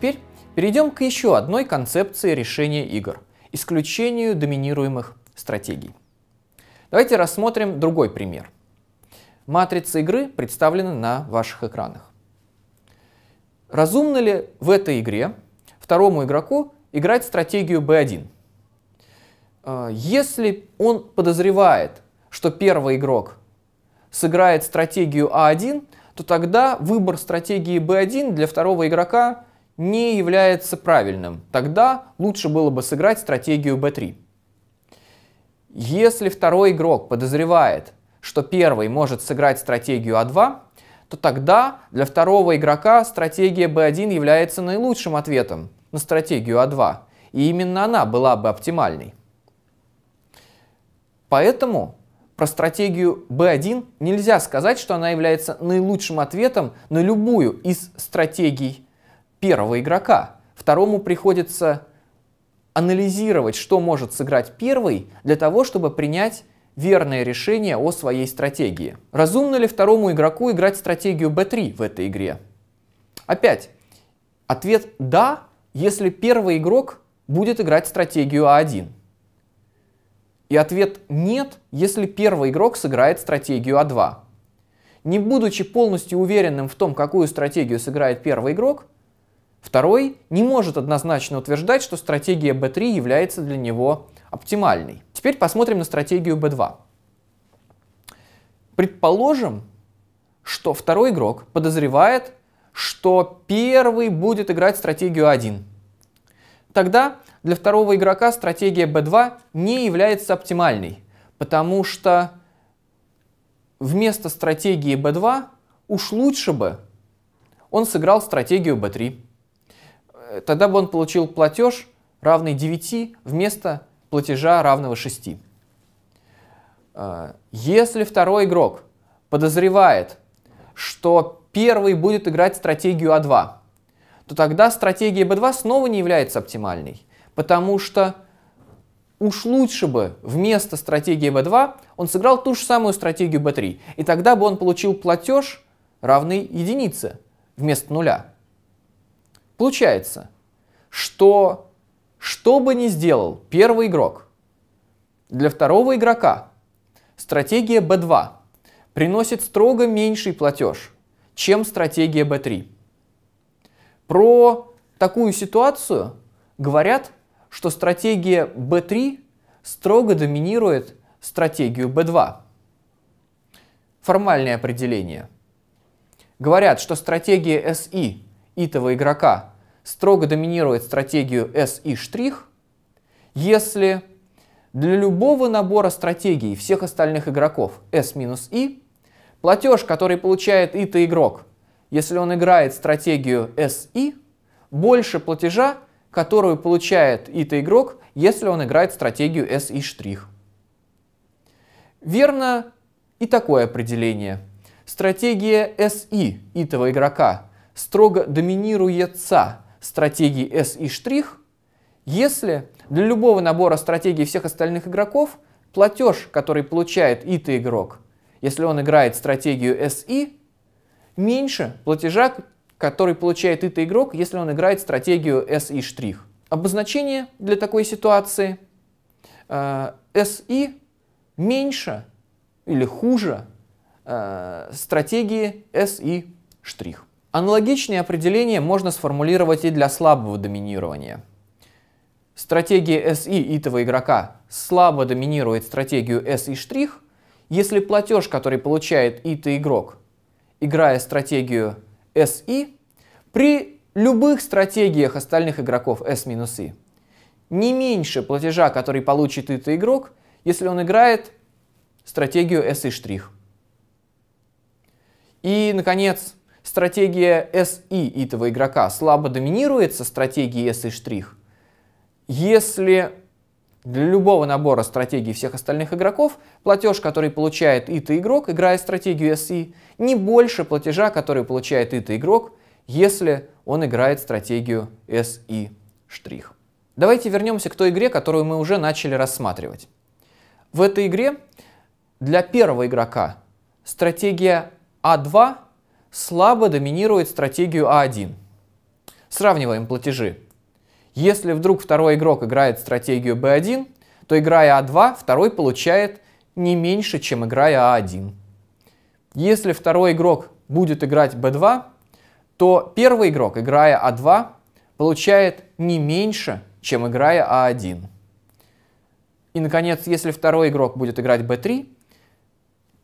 Теперь перейдем к еще одной концепции решения игр – исключению доминируемых стратегий. Давайте рассмотрим другой пример. Матрица игры представлена на ваших экранах. Разумно ли в этой игре второму игроку играть стратегию B1? Э, если он подозревает, что первый игрок сыграет стратегию А1, то тогда выбор стратегии B1 для второго игрока не является правильным, тогда лучше было бы сыграть стратегию b3. Если второй игрок подозревает, что первый может сыграть стратегию а2, то тогда для второго игрока стратегия b1 является наилучшим ответом на стратегию а2, и именно она была бы оптимальной. Поэтому про стратегию b1 нельзя сказать, что она является наилучшим ответом на любую из стратегий первого игрока. Второму приходится анализировать, что может сыграть первый, для того, чтобы принять верное решение о своей стратегии. Разумно ли второму игроку играть стратегию b3 в этой игре? Опять, ответ «да», если первый игрок будет играть стратегию а1. И ответ «нет», если первый игрок сыграет стратегию а2. Не будучи полностью уверенным в том, какую стратегию сыграет первый игрок, Второй не может однозначно утверждать, что стратегия B3 является для него оптимальной. Теперь посмотрим на стратегию B2. Предположим, что второй игрок подозревает, что первый будет играть стратегию 1. Тогда для второго игрока стратегия B2 не является оптимальной, потому что вместо стратегии B2 уж лучше бы он сыграл стратегию B3. Э, тогда бы он получил платеж, равный 9 вместо платежа, равного 6. А, если второй игрок подозревает, что первый будет играть стратегию А2, то тогда стратегия Б2 снова не является оптимальной, потому что уж лучше бы вместо стратегии Б 2 он сыграл ту же самую стратегию Б 3 и тогда бы он получил платеж, равный единице вместо нуля. Получается, что что бы ни сделал первый игрок, для второго игрока стратегия B2 приносит строго меньший платеж, чем стратегия B3. Про такую ситуацию говорят, что стратегия B3 строго доминирует стратегию B2. Формальное определение. Говорят, что стратегия SI итого игрока строго доминирует стратегию S и штрих, если для любого набора стратегий всех остальных игроков S минус I платеж, который получает ито игрок, если он играет стратегию S и, больше платежа, которую получает ито игрок, если он играет стратегию S и штрих. Верно и такое определение. Стратегия SI итого игрока строго доминируется стратегии S и штрих, если для любого набора стратегий всех остальных игроков платеж, который получает ИТ игрок, если он играет стратегию SI, меньше платежа, который получает ИТ игрок, если он играет стратегию SI штрих. Обозначение для такой ситуации э, SI меньше или хуже э, стратегии SI штрих. Аналогичные определения можно сформулировать и для слабого доминирования. Стратегия SI итого игрока слабо доминирует стратегию SI штрих, если платеж, который получает ито игрок, играя стратегию SI, при любых стратегиях остальных игроков S-I не меньше платежа, который получит ито игрок, если он играет стратегию SI штрих. И, наконец, стратегия SI этого игрока слабо доминирует со стратегией SI штрих, если для любого набора стратегий всех остальных игроков платеж, который получает ИТ игрок, играя стратегию SI, не больше платежа, который получает ИТ игрок, если он играет стратегию SI штрих. Давайте вернемся к той игре, которую мы уже начали рассматривать. В этой игре для первого игрока стратегия А2 слабо доминирует стратегию А1. Сравниваем платежи. Если вдруг второй игрок играет стратегию B1, то играя А2, второй получает не меньше, чем играя А1. Если второй игрок будет играть B2, то первый игрок, играя А2, получает не меньше, чем играя А1. И, наконец, если второй игрок будет играть b3,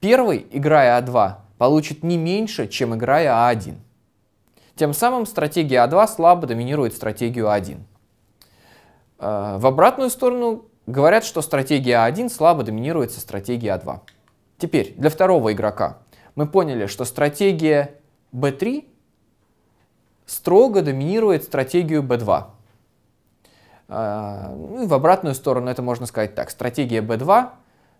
первый, играя А2, получит не меньше, чем играя А1. Тем самым стратегия А2 слабо доминирует стратегию А1. Э, в обратную сторону говорят, что стратегия А1 слабо доминирует со стратегией А2. Теперь, для второго игрока. Мы поняли, что стратегия B3 строго доминирует стратегию B2. Э, ну в обратную сторону это можно сказать так. Стратегия B2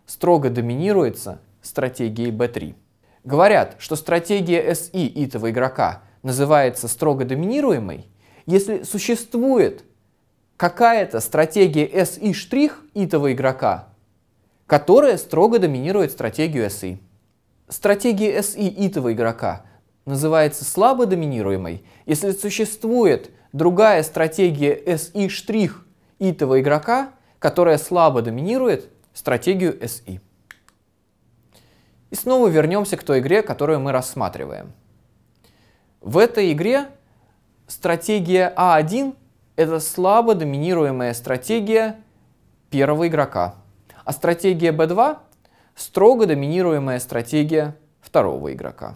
строго доминируется стратегией B3 говорят, что стратегия СИ итого игрока называется строго доминируемой, если существует какая-то стратегия СИ штрих итого игрока, которая строго доминирует стратегию СИ. Стратегия СИ итого игрока называется слабо доминируемой, если существует другая стратегия СИ штрих итого игрока, которая слабо доминирует стратегию СИ. И снова вернемся к той игре, которую мы рассматриваем. В этой игре стратегия А1 — это слабо доминируемая стратегия первого игрока, а стратегия б — строго доминируемая стратегия второго игрока.